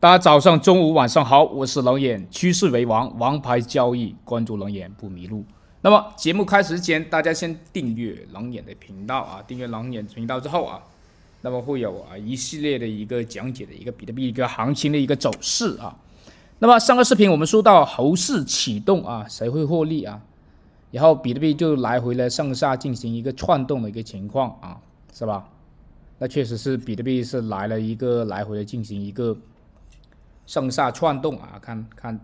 大家早上、中午、晚上好，我是冷眼，趋势为王，王牌交易，关注冷眼不迷路。那么节目开始之前，大家先订阅冷眼的频道啊。订阅冷眼频道之后啊，那么会有啊一系列的一个讲解的一个比特币一个行情的一个走势啊。那么上个视频我们说到猴市启动啊，谁会获利啊？然后比特币就来回的上下进行一个窜动的一个情况啊，是吧？那确实是比特币是来了一个来回的进行一个。上下窜动啊，看看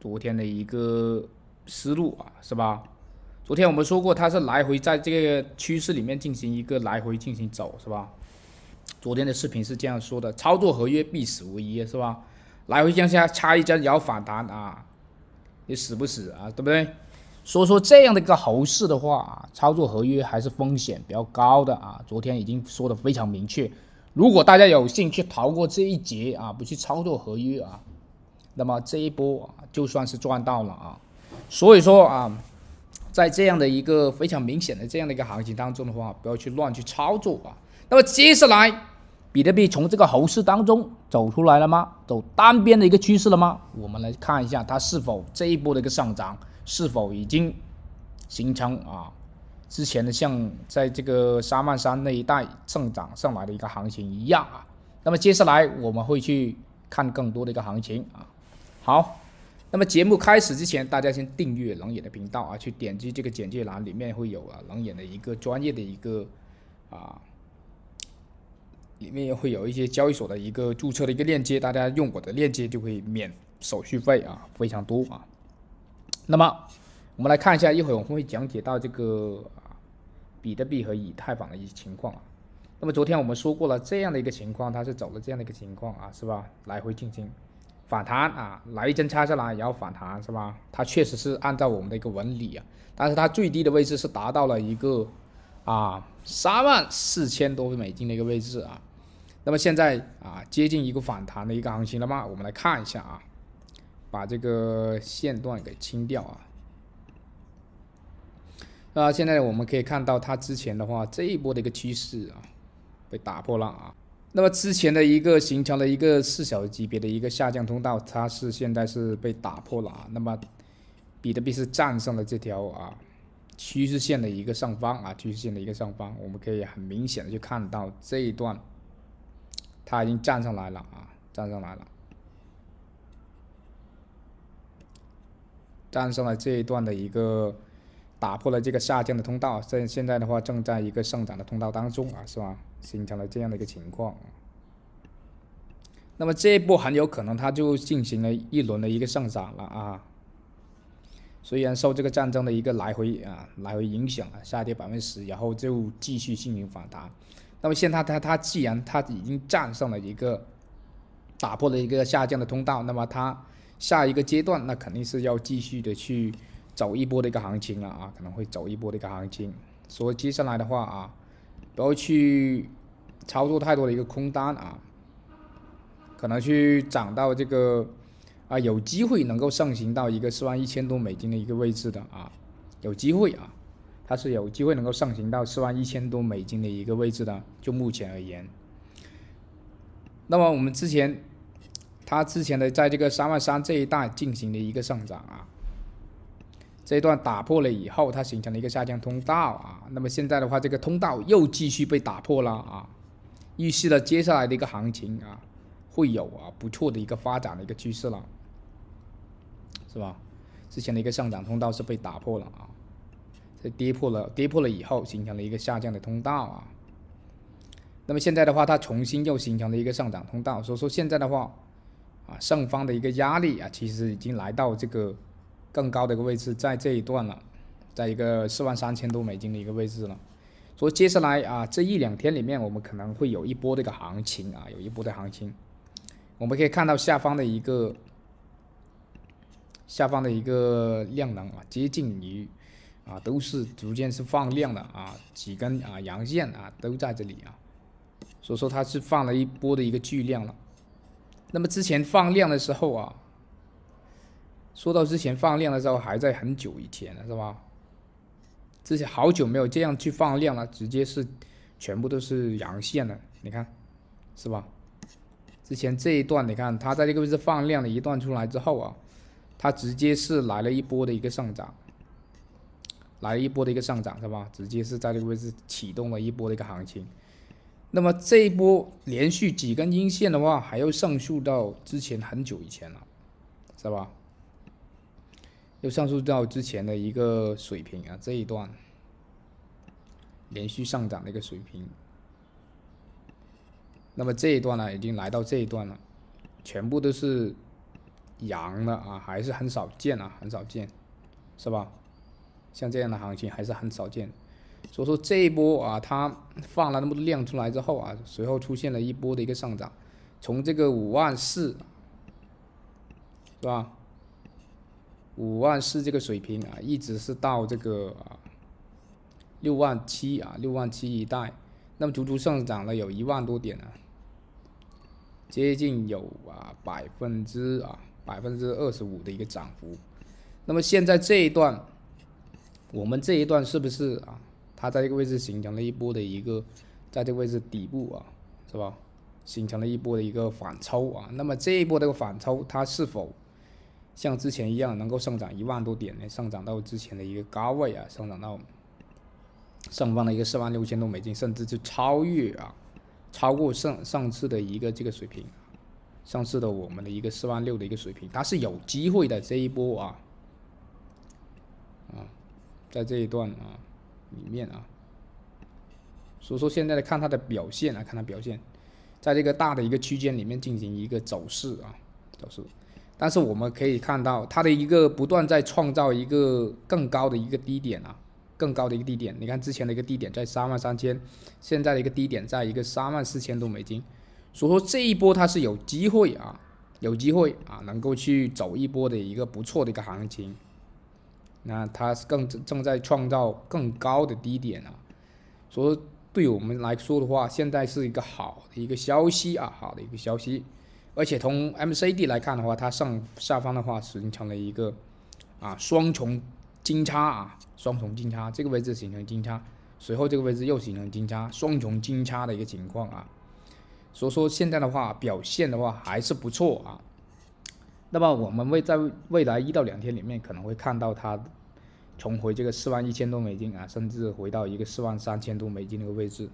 昨天的一个思路啊，是吧？昨天我们说过，它是来回在这个趋势里面进行一个来回进行走，是吧？昨天的视频是这样说的，操作合约必死无疑，是吧？来回向下插一针，然后反弹啊，你死不死啊，对不对？所以说这样的一个猴市的话，操作合约还是风险比较高的啊，昨天已经说的非常明确。如果大家有幸去逃过这一劫啊，不去操作合约啊，那么这一波就算是赚到了啊。所以说啊，在这样的一个非常明显的这样的一个行情当中的话，不要去乱去操作啊。那么接下来，比特币从这个猴市当中走出来了吗？走单边的一个趋势了吗？我们来看一下它是否这一波的一个上涨是否已经形成啊。之前的像在这个沙曼山那一带上涨上来的一个行情一样啊，那么接下来我们会去看更多的一个行情啊。好，那么节目开始之前，大家先订阅冷眼的频道啊，去点击这个简介栏里面会有啊冷眼的一个专业的一个啊，里面会有一些交易所的一个注册的一个链接，大家用我的链接就可以免手续费啊，非常多啊。那么。我们来看一下，一会儿我们会讲解到这个比特币和以太坊的一些情况啊。那么昨天我们说过了这样的一个情况，它是走了这样的一个情况啊，是吧？来回进行反弹啊，来一针插下来，然后反弹是吧？它确实是按照我们的一个纹理啊，但是它最低的位置是达到了一个啊三万四千多美金的一个位置啊。那么现在啊，接近一个反弹的一个行情了吗？我们来看一下啊，把这个线段给清掉啊。那现在我们可以看到，它之前的话这一波的一个趋势啊，被打破了啊。那么之前的一个形成了一个四小时级别的一个下降通道，它是现在是被打破了啊。那么比特币是战胜了这条啊趋势线的一个上方啊，趋势线的一个上方，我们可以很明显的就看到这一段，它已经站上来了啊，站上来了，站上了这一段的一个。打破了这个下降的通道，现现在的话正在一个上涨的通道当中啊，是吧？形成了这样的一个情况。那么这一波很有可能它就进行了一轮的一个上涨了啊。虽然受这个战争的一个来回啊来回影响啊，下跌百分之十，然后就继续进行反弹。那么现在它它既然它已经站上了一个打破了一个下降的通道，那么它下一个阶段那肯定是要继续的去。走一波的一个行情了啊，可能会走一波的一个行情。所以接下来的话啊，不要去操作太多的一个空单啊，可能去涨到这个啊，有机会能够上行到一个四万一千多美金的一个位置的啊，有机会啊，它是有机会能够上行到四万一千多美金的一个位置的，就目前而言。那么我们之前，它之前的在这个三万三这一带进行的一个上涨啊。这一段打破了以后，它形成了一个下降通道啊。那么现在的话，这个通道又继续被打破了啊，预示了接下来的一个行情啊，会有啊不错的一个发展的一个趋势了，是吧？之前的一个上涨通道是被打破了啊，跌破了，跌破了以后形成了一个下降的通道啊。那么现在的话，它重新又形成了一个上涨通道，所以说现在的话啊，上方的一个压力啊，其实已经来到这个。更高的一个位置在这一段了，在一个四万三千多美金的一个位置了，所以接下来啊，这一两天里面我们可能会有一波这个行情啊，有一波的行情。我们可以看到下方的一个下方的一个量能啊，接近于啊都是逐渐是放量的啊，几根啊阳线啊都在这里啊，所以说它是放了一波的一个巨量了。那么之前放量的时候啊。说到之前放量的时候，还在很久以前了，是吧？之前好久没有这样去放量了，直接是全部都是阳线了，你看，是吧？之前这一段，你看它在这个位置放量了一段出来之后啊，它直接是来了一波的一个上涨，来了一波的一个上涨，是吧？直接是在这个位置启动了一波的一个行情。那么这一波连续几根阴线的话，还要上溯到之前很久以前了，是吧？又上溯到之前的一个水平啊，这一段连续上涨的一个水平。那么这一段呢，已经来到这一段了，全部都是阳的啊，还是很少见啊，很少见，是吧？像这样的行情还是很少见。所以说这一波啊，它放了那么多量出来之后啊，随后出现了一波的一个上涨，从这个五万四是吧？五万四这个水平啊，一直是到这个六万七啊，六万七一带，那么足足上涨了有一万多点啊，接近有啊百分之啊百分之二十五的一个涨幅，那么现在这一段，我们这一段是不是啊，它在这个位置形成了一波的一个，在这个位置底部啊，是吧，形成了一波的一个反抽啊，那么这一波这个反抽它是否？像之前一样，能够上涨一万多点呢，上涨到之前的一个高位啊，上涨到上方的一个四万六千多美金，甚至就超越啊，超过上上次的一个这个水平，上次的我们的一个四万六的一个水平，它是有机会的这一波啊，啊，在这一段啊里面啊，所以说现在看它的表现啊，看它表现，在这个大的一个区间里面进行一个走势啊，走势。但是我们可以看到，它的一个不断在创造一个更高的一个低点啊，更高的一个低点。你看之前的一个低点在三万三千，现在的一个低点在一个三万四千多美金，所以说这一波它是有机会啊，有机会啊，能够去走一波的一个不错的一个行情。那它更正在创造更高的低点啊，所以对我们来说的话，现在是一个好的一个消息啊，好的一个消息。而且从 M C D 来看的话，它上下方的话形成了一个啊双重金叉啊，双重金叉这个位置形成金叉，随后这个位置又形成金叉，双重金叉的一个情况啊。所以说现在的话表现的话还是不错啊。那么我们会在未来一到两天里面可能会看到它重回这个四万一千多美金啊，甚至回到一个四万三千多美金那个位置。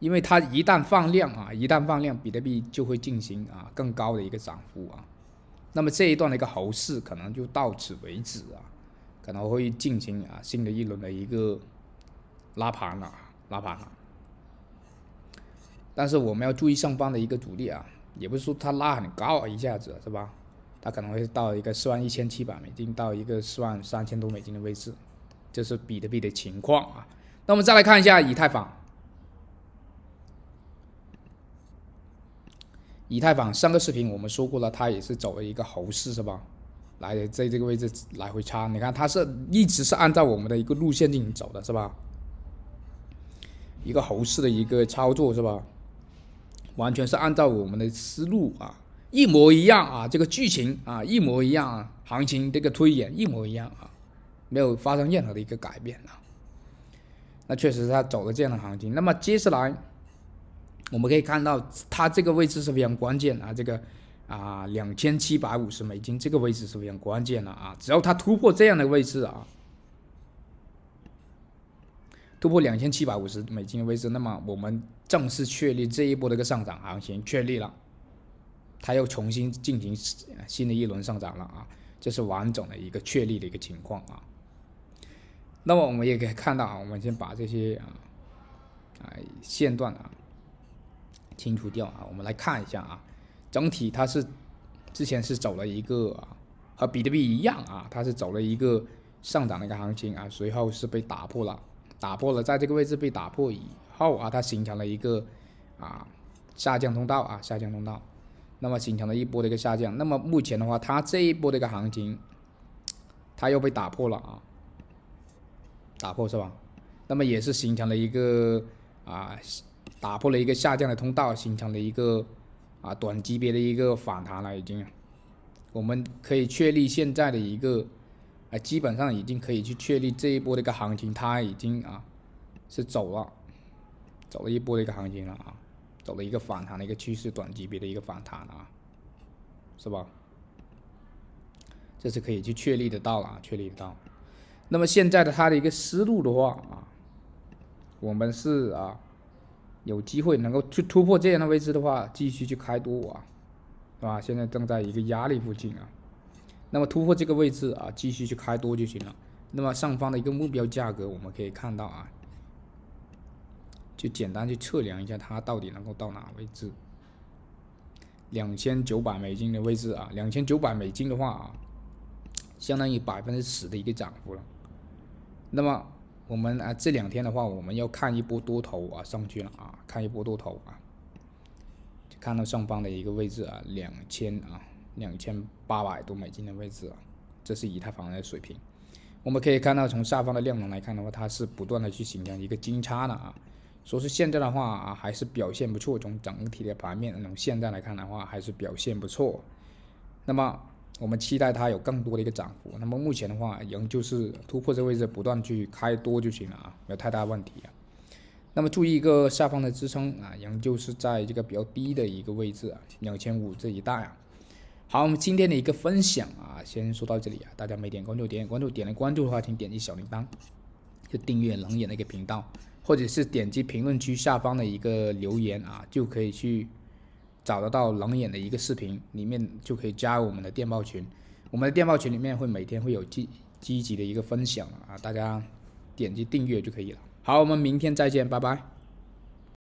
因为它一旦放量啊，一旦放量，比特币就会进行啊更高的一个涨幅啊。那么这一段的一个猴市可能就到此为止啊，可能会进行啊新的一轮的一个拉盘了，拉盘了。但是我们要注意上方的一个阻力啊，也不是说它拉很高啊一下子是吧？它可能会到一个四万一千七百美金，到一个四万三千多美金的位置，这是比特币的情况啊。那我们再来看一下以太坊。以太坊上个视频我们说过了，它也是走了一个猴市，是吧？来在这个位置来回插，你看它是一直是按照我们的一个路线进行走的是吧？一个猴市的一个操作是吧？完全是按照我们的思路啊，一模一样啊，这个剧情啊一模一样，啊，行情这个推演一模一样啊，没有发生任何的一个改变啊。那确实它走了这样的行情，那么接下来。我们可以看到，它这个位置是非常关键啊！这个，啊两千七百五十美金这个位置是非常关键的啊！只要它突破这样的位置啊，突破两千七百五十美金的位置，那么我们正式确立这一波的一个上涨行情确立了，它又重新进行新的一轮上涨了啊！这是完整的一个确立的一个情况啊。那么我们也可以看到啊，我们先把这些啊，啊线段啊。清除掉啊，我们来看一下啊，整体它是之前是走了一个啊，和比特币一样啊，它是走了一个上涨的一个行情啊，随后是被打破了，打破了，在这个位置被打破以后啊，它形成了一个啊下降通道啊，下降通道，那么形成了一波的一个下降，那么目前的话，它这一波的一个行情，它又被打破了啊，打破是吧？那么也是形成了一个啊。打破了一个下降的通道，形成了一个啊短级别的一个反弹了，已经。我们可以确立现在的一个啊，基本上已经可以去确立这一波的一个行情，它已经啊是走了，走了一波的一个行情了啊，走了一个反弹的一个趋势，短级别的一个反弹啊，是吧？这是可以去确立的到了，确立到。那么现在的它的一个思路的话啊，我们是啊。有机会能够去突破这样的位置的话，继续去开多啊，是吧？现在正在一个压力附近啊，那么突破这个位置啊，继续去开多就行了。那么上方的一个目标价格，我们可以看到啊，就简单去测量一下它到底能够到哪位置。两千九百美金的位置啊，两千九百美金的话啊，相当于百分之十的一个涨幅了。那么。我们啊，这两天的话，我们要看一波多头啊上去了啊，看一波多头啊，就看到上方的一个位置啊，两千啊，两千八百多美金的位置啊，这是一套房的水平。我们可以看到，从下方的量能来看的话，它是不断的去形成一个金叉的啊。说是现在的话啊，还是表现不错。从整体的盘面那种现在来看的话，还是表现不错。那么。我们期待它有更多的一个涨幅。那么目前的话，仍就是突破这位置，不断去开多就行了啊，没有太大问题啊。那么注意一个下方的支撑啊，仍就是在这个比较低的一个位置啊，两千五这一带啊。好，我们今天的一个分享啊，先说到这里啊。大家没点关注，点点关注，点了关注的话，请点击小铃铛，就订阅冷眼的一个频道，或者是点击评论区下方的一个留言啊，就可以去。找得到冷眼的一个视频，里面就可以加我们的电报群。我们的电报群里面会每天会有积积极的一个分享啊，大家点击订阅就可以了。好，我们明天再见，拜拜。